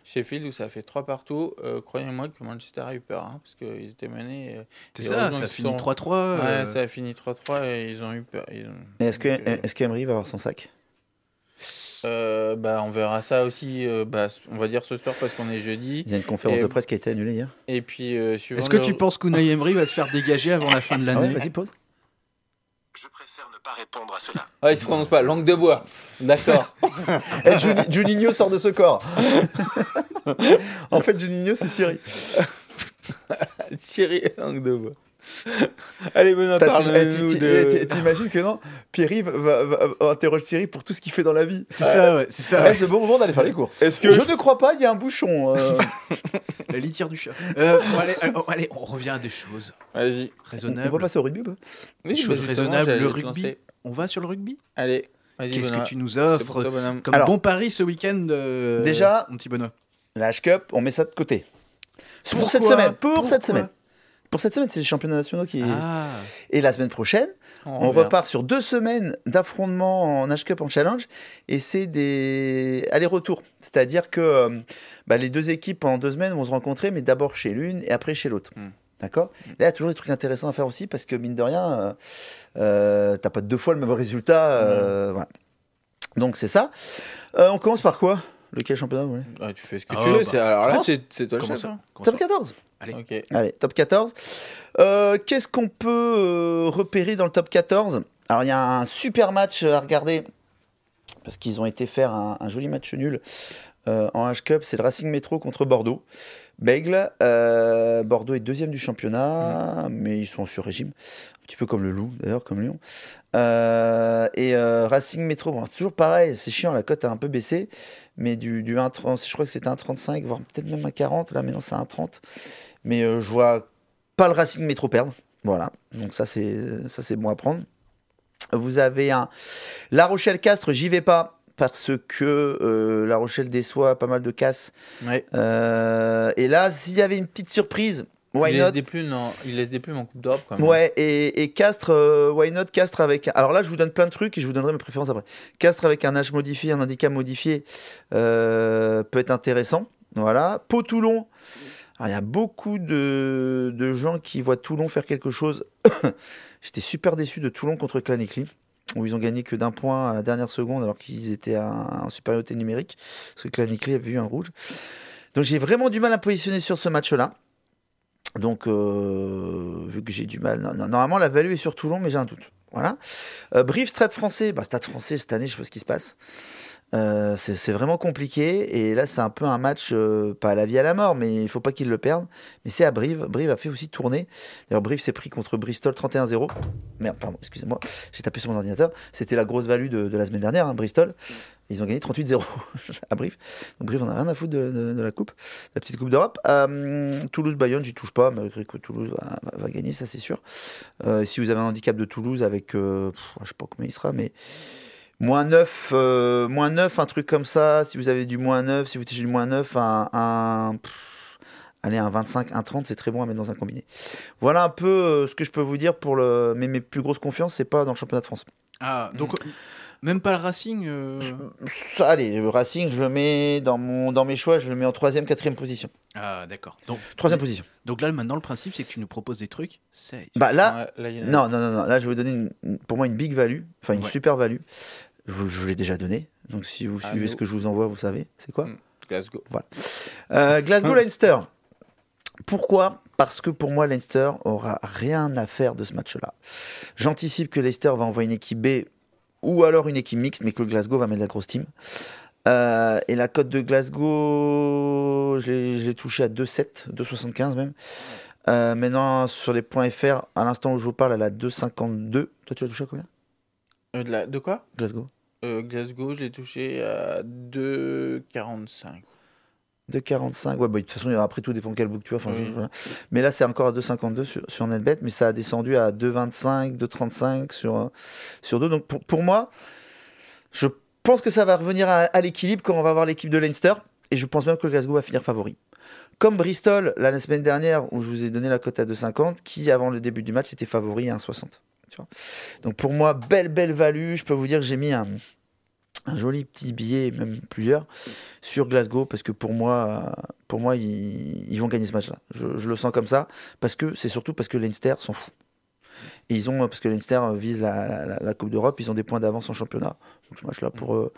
Sheffield où ça a fait 3 partout. Croyez-moi que Manchester a eu peur hein, parce qu'ils étaient menés. C'est ça, ça a, fini 3 -3, ouais, ça a fini 3-3. et ils ont eu peur. Est-ce que, est va avoir son sac euh, bah, on verra ça aussi, euh, bah, on va dire ce soir parce qu'on est jeudi. Il y a une conférence de presse qui a été annulée hier. Et puis, euh, Est-ce que tu penses qu'Unai Emery va se faire dégager avant la fin de ah l'année Vas-y, pose. Je préfère ne pas répondre à cela. Ah, il se prononce pas, langue de bois. D'accord. hey, eh, Juninho sort de ce corps. en fait, Juninho, c'est Siri. Siri, langue de bois. Allez, Benoît, parle eh, eh, T'imagines que non Pierre-Yves va, interroger Thierry pour tout ce qu'il fait dans la vie. C'est ça, ouais. C'est ça. C'est le bon moment d'aller faire les courses. je, ne crois pas, il y a un bouchon. Euh. la litière du chat. Euh, euh, oh, allez, on revient à des choses. Vas-y. Raisonnables. On, va passer au rugby, bah. Des choses raisonnables, le rugby. On va sur le rugby Allez. Qu'est-ce que tu nous offres comme bon pari ce week-end Déjà, mon petit Benoît. La H-Cup, on met ça de côté. Pourquoi pour cette semaine. pour cette semaine. Pour cette semaine, c'est les championnats nationaux qui. Ah. Et la semaine prochaine, oh, on repart sur deux semaines d'affrontements en H-Cup en Challenge. Et c'est des allers-retours. C'est-à-dire que euh, bah, les deux équipes en deux semaines vont se rencontrer, mais d'abord chez l'une et après chez l'autre. Hmm. D'accord hmm. Là, il y a toujours des trucs intéressants à faire aussi parce que, mine de rien, euh, euh t'as pas deux fois le même résultat. Euh, hmm. voilà. Donc, c'est ça. on commence par quoi Lequel championnat ouais. Ah, tu fais ce que ah, tu veux. Bah, alors là, c'est toi le championnat hein. top 14. Allez. Allez. top 14. Euh, qu'est-ce qu'on peut euh, repérer dans le top 14 Alors, il y a un super match à regarder parce qu'ils ont été faire un, joli match nul euh, en H-Cup. C'est le Racing Métro contre Bordeaux. euh, Bordeaux est deuxième du championnat, mm. mais ils sont en sur-régime. Un petit peu comme le Loup, d'ailleurs, comme Lyon. et Racing Métro, bon, c'est toujours pareil, c'est chiant, la cote a un peu baissé mais du, du 1,30, je crois que c'était 1,35, voire peut-être même un 1,40, là maintenant c'est 1,30. Mais euh, je vois pas le Racing Métro perdre. Voilà, donc ça c'est ça c'est bon à prendre. Vous avez un La Rochelle Castre j'y vais pas parce que euh, La Rochelle déçoit pas mal de casses. Euh, et là, s'il y avait une petite surprise, il, laisse Des plumes, il laisse des plumes en Coupe d'Europe quand même. Ouais, et, Castre, Castres, euh, why not Castre avec. Alors là, je vous donne plein de trucs et je vous donnerai mes préférences après. Castre avec un âge modifié, un handicap modifié euh, peut être intéressant. Voilà. Pau Toulon. il y a beaucoup de, gens qui voient Toulon faire quelque chose. J'étais super déçu de Toulon contre Clanicly, où ils ont gagné que d'un point à la dernière seconde, alors qu'ils étaient en supériorité numérique, parce que Clanicly avait eu un rouge. Donc j'ai vraiment du mal à positionner sur ce match-là. Donc, euh, vu que j'ai du mal, normalement la value est sur Toulon, mais j'ai un doute. Voilà. Euh, Brive Stade français, bah, Stade français cette année, je sais ce qui se passe. Euh, c'est vraiment compliqué et là c'est un peu un match pas à la vie à la mort mais il faut pas qu'il le perdent mais c'est à Brive Brive a fait aussi tourner d'ailleurs Brive s'est pris contre Bristol 31-0 merde pardon excusez-moi j'ai tapé sur mon ordinateur c'était la grosse value de, la semaine dernière hein, Bristol ils ont gagné 38-0 à Brief. Donc Brive, on n'a rien à foutre de, la coupe, la petite coupe d'Europe. Euh, Toulouse-Bayonne, j'y touche pas, malgré que Toulouse va, gagner, ça c'est sûr. Euh, si vous avez un handicap de Toulouse avec, Je euh, je sais pas combien il sera, mais moins 9, 9, un truc comme ça. Si vous avez du moins 9, si vous touchez du moins 9, un, allez, un 25, un 30, c'est très bon à mettre dans un combiné. Voilà un peu ce que je peux vous dire pour le. Mais mes plus grosses confiances, ce n'est pas dans le championnat de France. Ah, donc. Mm. Même pas le Racing euh. Allez, le Racing, je le mets dans, mon, dans mes choix, je le mets en troisième, quatrième position. Ah, d'accord. Donc, troisième position. Donc là, maintenant, le principe, c'est que tu nous proposes des trucs. C'est... Bah là, non, non, non, non, Là, je vais vous donner pour moi une big value, enfin une super value. Je, vous l'ai déjà donné. Donc si vous ah, suivez ce que je vous envoie, vous savez. C'est quoi hmm, Glasgow. Voilà. Euh, Glasgow hmm. Leinster. Pourquoi Parce que pour moi, Leinster aura rien à faire de ce match-là. J'anticipe que Leinster va envoyer une équipe B ou alors une équipe mixte, mais que le Glasgow va mettre la grosse team. Euh, et la cote de Glasgow, je l'ai touchée à 2,7, 2,75 même. Euh, maintenant, sur les points FR, à l'instant où je vous parle, elle a 2,52. Toi, tu l'as touché à combien euh, de, la, de quoi Glasgow. Glasgow, je l'ai touché à 2,45 de 45, ouais, bah, de toute façon, après tout dépend de quel book tu as. Mhm. Mais là, c'est encore à 2,52 sur, NetBet, mais ça a descendu à 2,25, 2,35 sur, euh, sur 2. Donc pour, moi, je pense que ça va revenir à, l'équilibre quand on va voir l'équipe de Leinster, et je pense même que Glasgow va finir favori. Comme Bristol, la semaine dernière, où je vous ai donné la cote à 2,50, qui avant le début du match était favori à 1,60. Donc pour moi, belle, belle value. Je peux vous dire que j'ai mis un un joli petit billet, même plusieurs, sur Glasgow, parce que pour moi, pour moi ils, vont gagner ce match-là. Je, le sens comme ça, parce que c'est surtout parce que Leinster s'en fout. ils ont, parce que Leinster vise la, Coupe d'Europe, ils ont des points d'avance en championnat. ce match-là, pour mm.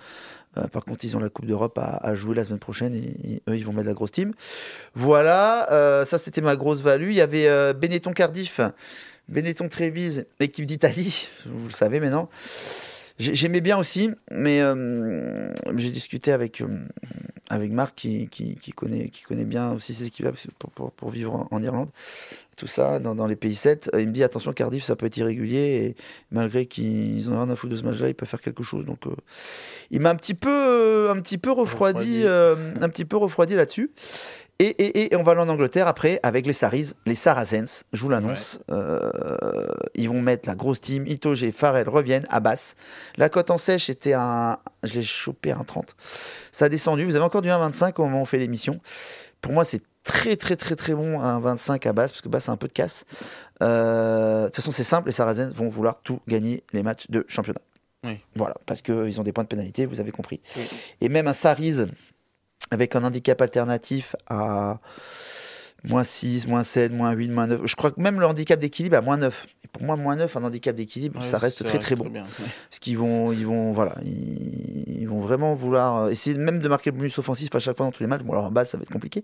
euh, par contre, ils ont la Coupe d'Europe à, jouer la semaine prochaine et, eux, ils vont mettre la grosse team. Voilà, euh, ça c'était ma grosse value. Il y avait euh, Benetton Cardiff, Benetton Trévise, l'équipe d'Italie, vous le savez maintenant. J'aimais bien aussi, mais euh, j'ai discuté avec, euh, avec Marc qui, qui, connaît, qui connaît bien aussi ces équipes-là pour, pour, pour, vivre en, Irlande, tout ça, dans, dans les pays 7. Il me dit attention, Cardiff, ça peut être irrégulier, et malgré qu'ils ont rien à foutre de ce match-là, ils peuvent faire quelque chose. Donc euh, il m'a un petit peu, un petit peu refroidi. un petit peu refroidi là-dessus. Et, on va aller en Angleterre après avec les Saris, les Saracens, je vous l'annonce. Euh, ils vont mettre la grosse team, Itoge, Farrell reviennent, à Basse, La cote en sèche était un. Je l'ai chopé à 30 Ça a descendu. Vous avez encore du 1,25 au moment où on fait l'émission. Pour moi, c'est très très très très bon à 25 à Basse, parce que Basse c'est un peu de casse. Euh, de toute façon, c'est simple, les Saracens vont vouloir tout gagner les matchs de championnat. Voilà, parce qu'ils ont des points de pénalité, vous avez compris. Et même un Saris avec un handicap alternatif à moins 6, moins 7, moins 8, moins 9. Je crois que même le handicap d'équilibre à moins 9. pour moi, moins 9, un handicap d'équilibre, ça reste très très bon. Bien, Parce qu'ils vont, ils vont, voilà, ils, vont vraiment vouloir euh, essayer même de marquer le bonus offensif à chaque fois dans tous les matchs. Bon, alors en bas, ça va être compliqué.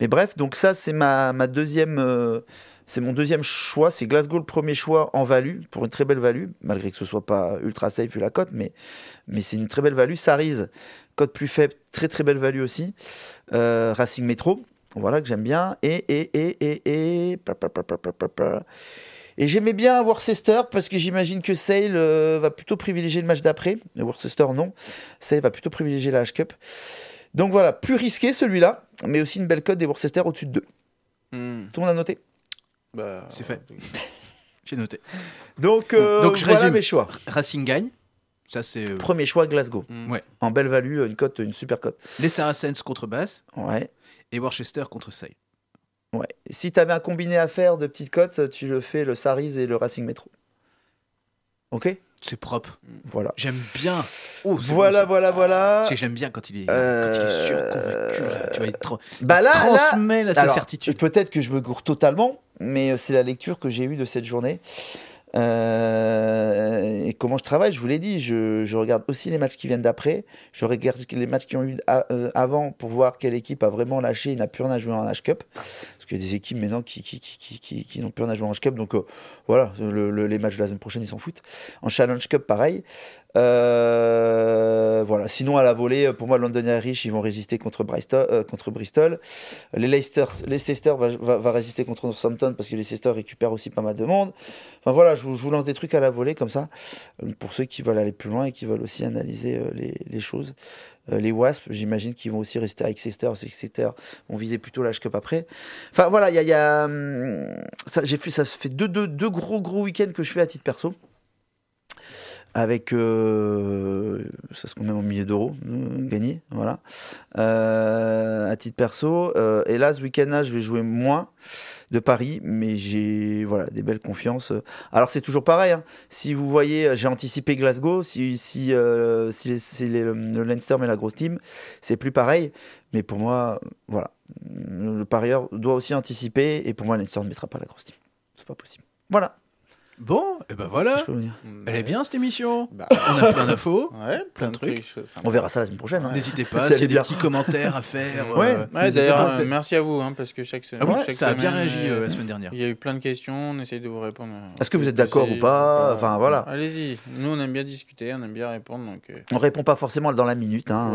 Mais bref, donc ça, c'est ma, deuxième. Euh, c'est mon deuxième choix, c'est Glasgow le premier choix en value, pour une très belle value, malgré que ce soit pas ultra safe vu la cote, mais, mais c'est une très belle value. Sarise, Code plus faible, très très belle value aussi. Euh, Racing Metro, voilà que j'aime bien. Et, et, et, et. j'aimais bien Worcester parce que j'imagine que Sale euh, va plutôt privilégier le match d'après. Worcester, non. Sale va plutôt privilégier la H-Cup. Donc voilà, plus risqué celui-là, mais aussi une belle cote des Worcester au-dessus de 2. Hmm. Tout le monde a noté bah, C'est fait. Euh, J'ai noté. Donc, je voilà résume. mes choix. Racing gagne c'est... Euh, Premier choix, Glasgow. Mm. En belle value, euh, une cote, une super cote. Les Saracens contre Bass. Ouais. Et Worcester contre Sale. Ouais. Si tu avais un combiné à faire de petites cotes, tu le fais le Saris et le Racing Metro. Ok C'est propre. Mm. Voilà. J'aime bien. Oh, voilà, voilà, voilà. J'aime bien quand il est, sûr, euh, bah là, transmet là... la certitude. Peut-être que je me gourre totalement, mais c'est la lecture que j'ai eue de cette journée. Euh, et comment je travaille, je vous l'ai dit, je, regarde aussi les matchs qui viennent d'après, je regarde les matchs qui ont eu euh, avant pour voir quelle équipe a vraiment lâché il n'a plus rien à jouer en H-Cup. Parce qu'il y a des équipes maintenant qui, qui, n'ont plus rien à jouer en H-Cup, donc euh, voilà, les matchs de la semaine prochaine, ils s'en foutent. En Challenge Cup, pareil. Euh, voilà. Sinon, à la volée, euh, pour moi, London Irish, ils vont résister contre, Bristol. Euh, contre Bristol. Les Leicester, Leicester va, résister contre Northampton parce que les Leicester récupèrent aussi pas mal de monde. Enfin voilà, je, vous lance des trucs à la volée comme ça pour ceux qui veulent aller plus loin et qui veulent aussi analyser les, choses. les Wasps, j'imagine qu'ils vont aussi rester à Exeter. Exeter on visait plutôt l'âge que pas après. Enfin voilà, il y a, hum, ça, j'ai fait, ça fait deux, deux, deux gros gros week-ends que je fais à titre perso avec euh, ça se compte même en milliers d'euros euh, gagnés, voilà. Euh, à titre perso. et là, ce week-end-là, je vais jouer moins de Paris, mais j'ai voilà des belles confiances. Alors c'est toujours pareil. Hein. Si vous voyez, j'ai anticipé Glasgow. Si si, si, le, Leinster met la grosse team, c'est plus pareil. Mais pour moi, voilà, le parieur doit aussi anticiper. Et pour moi, Leinster ne mettra pas la grosse team. C'est pas possible. Voilà. Bon, et eh ben voilà. Elle est bien cette émission. Bah. on a plein d'infos, plein, de trucs. on verra ça la semaine prochaine. Hein. N'hésitez pas, s'il y a des petits commentaires à faire. Ouais. Euh, d'ailleurs, euh, merci à vous, hein, parce que chaque semaine. ça a bien réagi euh, la semaine dernière. Il y a eu plein de questions, on essaye de vous répondre. Est-ce que vous êtes d'accord ou pas Enfin hein. voilà. Allez-y, nous on aime bien discuter, on aime bien répondre. Donc, On répond pas forcément dans la minute, mm.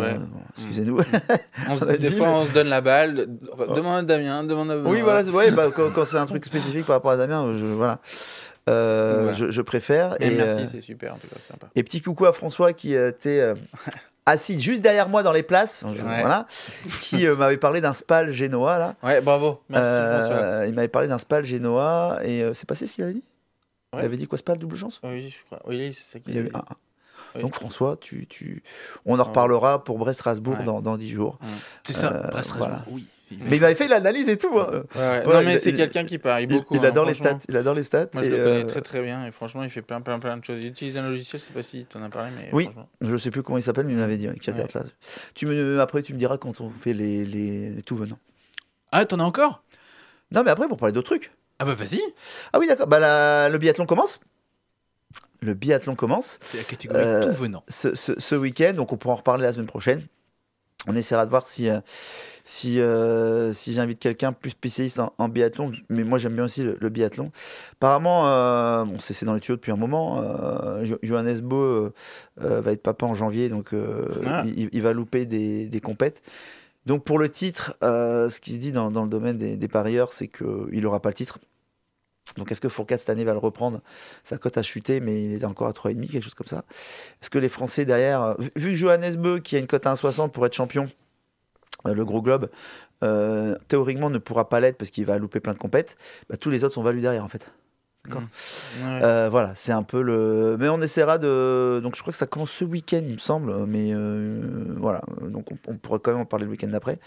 excusez-nous. Mm. des fois on se donne la balle. Oh. Demande à Damien, demande à Oui, voilà, bah, quand c'est un truc spécifique par rapport à Damien, voilà. Euh, je, préfère. Et, merci, euh, c'est super, Et petit coucou à François qui euh, était assis juste derrière moi dans les places, voilà, qui m'avait parlé d'un Spal Genoa là. Ouais, bravo. Merci, il m'avait parlé d'un Spal Genoa et c'est passé ce qu'il avait dit. Il avait dit quoi Spal double chance Oui, je crois. Oui, c'est ça qu'il Donc François, tu, tu... on en reparlera pour Brest-Strasbourg dans, dans 10 jours. C'est ça, Brest-Strasbourg, oui. Mais il avait fait l'analyse et tout. Hein. non, mais c'est quelqu'un qui parie beaucoup. Il, hein, adore les stats. Il adore les stats. Moi, je le connais euh, très très bien. Et franchement, il fait plein plein plein de choses. Il utilise un logiciel, je sais pas si tu en as parlé. Mais oui, je sais plus comment il s'appelle, mais il m'avait dit. Hein, qu'il ouais. là. Tu me... Après, tu me diras quand on fait les, les... tout venants. Ah, t'en as encore Non, mais après, pour parler d'autres trucs. Ah, bah vas-y. Ah, oui, d'accord. Bah, le biathlon commence le biathlon commence. C'est la catégorie euh, tout venant. Ce, ce, ce week-end, donc on pourra en reparler la semaine prochaine on essaiera de voir si, euh, si, euh, si j'invite quelqu'un plus spécialiste en, biathlon, mais moi j'aime bien aussi le, biathlon. Apparemment, on euh, bon, c'est dans les tuyaux depuis un moment, Johannes Bo va être papa en janvier, donc ah. il, va louper des, des compètes. Donc pour le titre, ce qui se dit dans, le domaine des, des parieurs, c'est qu'il n'aura pas le titre. Donc est-ce que Fourcade cette année va le reprendre Sa cote a chuté, mais il est encore à 3,5, quelque chose comme ça. Est-ce que les Français derrière, euh, vu Johannes Beu, qui a une cote à 1,60 pour être champion, euh, le gros globe, euh, théoriquement ne pourra pas l'être parce qu'il va louper plein de compètes, bah, tous les autres sont valus derrière en fait. Mmh. voilà, c'est un peu le. Mais on essaiera de. Donc je crois que ça commence ce week-end, il me semble. Mais voilà, donc on, pourrait pourra quand même en parler le week-end d'après.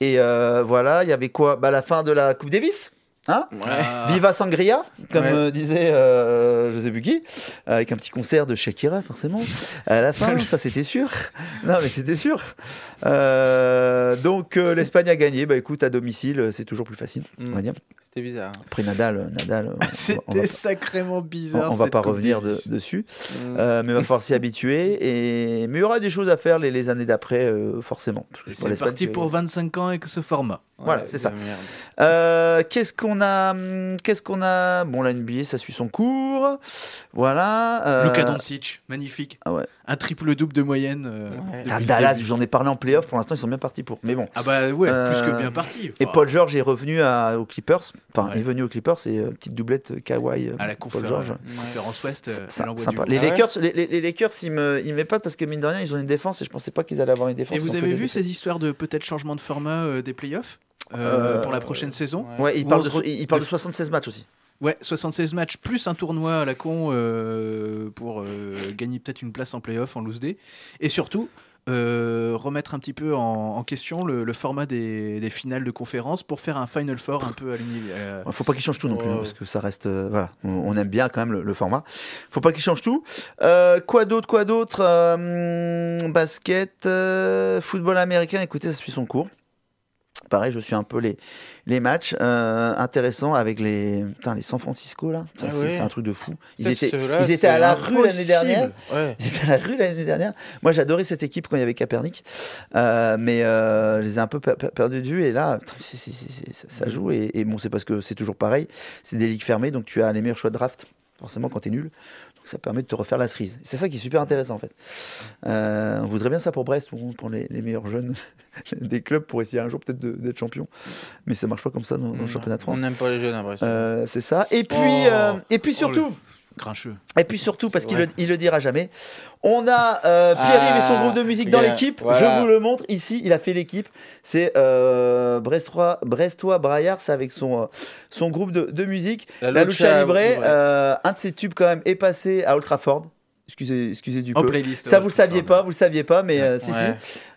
Et voilà, il y avait quoi Bah la fin de la Coupe Davis. Hein ah. Viva Sangria, comme euh, disait euh, José Buki avec un petit concert de Shakira forcément à la fin, ça c'était sûr. Non mais c'était sûr. Euh, donc l'Espagne a gagné. Bah écoute, à domicile, c'est toujours plus facile, on mm. va dire. C'était bizarre. Après Nadal, Nadal. c'était sacrément bizarre. On, on va pas revenir dessus, mm. mais il va falloir s'y habituer. Et mais il y aura des choses à faire les, années d'après, forcément. C'est parti pour 25 ans avec ce format. Voilà, c'est ça. Qu'est-ce qu'on a hum, Qu'est-ce qu'on a Bon, la billet ça suit son cours. Voilà. Euh... Luka Doncic, magnifique. Ah ouais. Un triple-double de moyenne. Euh, Dallas, j'en ai parlé en playoff. Pour l'instant, ils sont bien partis pour. Mais bon. Ah bah ouais, euh, plus que bien partis. Et Paul George est revenu à, aux Clippers. Enfin, il est venu aux Clippers et euh, petite doublette Kawhi. À la Paul George. conférence Ouest. Les, Lakers, les, ils me, ils m'épatent parce que mine de rien, ils ont une défense et je pensais pas qu'ils allaient avoir une défense. Et vous avez vu ces histoires de peut-être changement de format des playoffs euh, pour la prochaine saison. Ouais, il parle, de, il parle de 76 matchs aussi. Ouais, 76 matchs plus un tournoi à la con euh, pour euh, gagner peut-être une place en playoff en loose day. Et surtout, remettre un petit peu en, question le, format des, finales de conférence pour faire un Final Four un peu à l'univers. Faut pas qu'il change tout non plus, hein, parce que ça reste. voilà, on, aime bien quand même le, le format. Faut pas qu'il change tout. quoi d'autre, quoi d'autre hum, Basket, football américain, écoutez, ça suit son cours pareil, je suis un peu les, les matchs. Euh, intéressants avec les, les San Francisco, là. Ah c'est un truc de fou. Ils étaient, à la rue l'année dernière. rue l'année dernière. Moi, j'adorais cette équipe quand il y avait Capernic. Euh, mais euh, je les ai un peu perdus perdu de vue. Et là, ça, joue. Et, bon, c'est parce que c'est toujours pareil. C'est des ligues fermées, donc tu as les meilleurs choix de draft forcément quand tu es nul ça permet de te refaire la cerise. C'est ça qui est super intéressant en fait. Euh, on voudrait bien ça pour Brest, où on les, meilleurs jeunes des clubs pour essayer un jour peut-être d'être champion. Mais ça marche pas comme ça dans, le championnat de France. On n'aime pas les jeunes à Brest. Euh, c'est ça. Et puis, oh. euh, et puis surtout, oh, et puis surtout, parce qu'il le, le dira jamais, on a euh, Pierre-Yves et son ah, groupe de musique dans l'équipe. Je vous le montre ici, il a fait l'équipe. C'est euh, Brestois, Brestois Braillard, avec son, son groupe de, musique. La, euh, un de ses tubes quand même est passé à Ultraford Excusez, excusez du peu. ça, vous le saviez pas, vous le saviez pas, mais euh, si, si.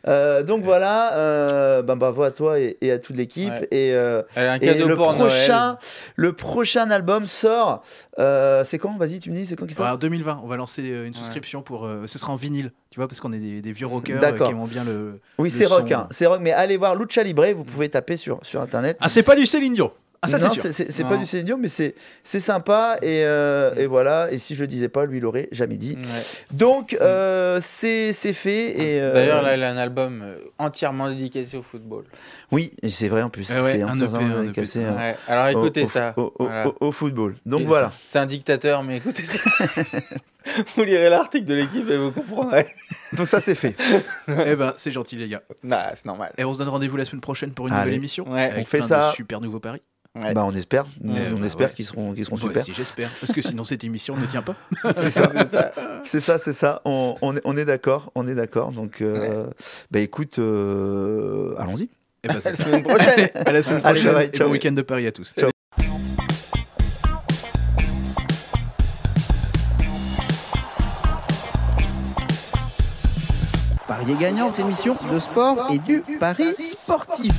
Euh, donc voilà, euh, ben, bravo à toi et, à toute l'équipe. Et, un et le, prochain, le prochain album sort. c'est quand Vas-y, tu me dis, c'est quand qui sort En 2020, on va lancer une souscription pour. ce sera en vinyle, tu vois, parce qu'on est des, vieux rockers qui aiment bien le. Oui, c'est rock, hein, c'est rock, mais allez voir Lucha Libre, vous pouvez taper sur, sur internet. Ah, c'est pas du Céline Dion ah, c'est pas du Céline mais c'est sympa. Et, euh, et, mm. voilà. Et si je le disais pas, lui, il l'aurait jamais dit. Donc, mm. euh, c'est fait. et euh, D'ailleurs, là, il a un album entièrement dédicacé au football. Oui, c'est vrai en plus. Ouais, c'est dédicacé. Alors, écoutez ça. Au, football. Donc, voilà. C'est un dictateur, mais écoutez ça. vous lirez l'article de l'équipe et vous comprendrez. Donc, ça, c'est fait. Et eh ben, c'est gentil, les gars. Bah, c'est normal. Et on se donne rendez-vous la semaine prochaine pour une nouvelle émission. on fait ça. super nouveau Paris. Bah, on espère, on bah, espère qu'ils seront, qu'ils seront super. j'espère, parce que sinon cette émission ne tient pas. c'est ça, c'est ça. ça, ça. On, on est d'accord, on est d'accord. Donc, euh, bah écoute, euh, allons-y. Eh ben, à la semaine prochaine. ciao. week-end de Paris à tous. Ciao. Parier gagnant, émission de sport et du Paris sportif.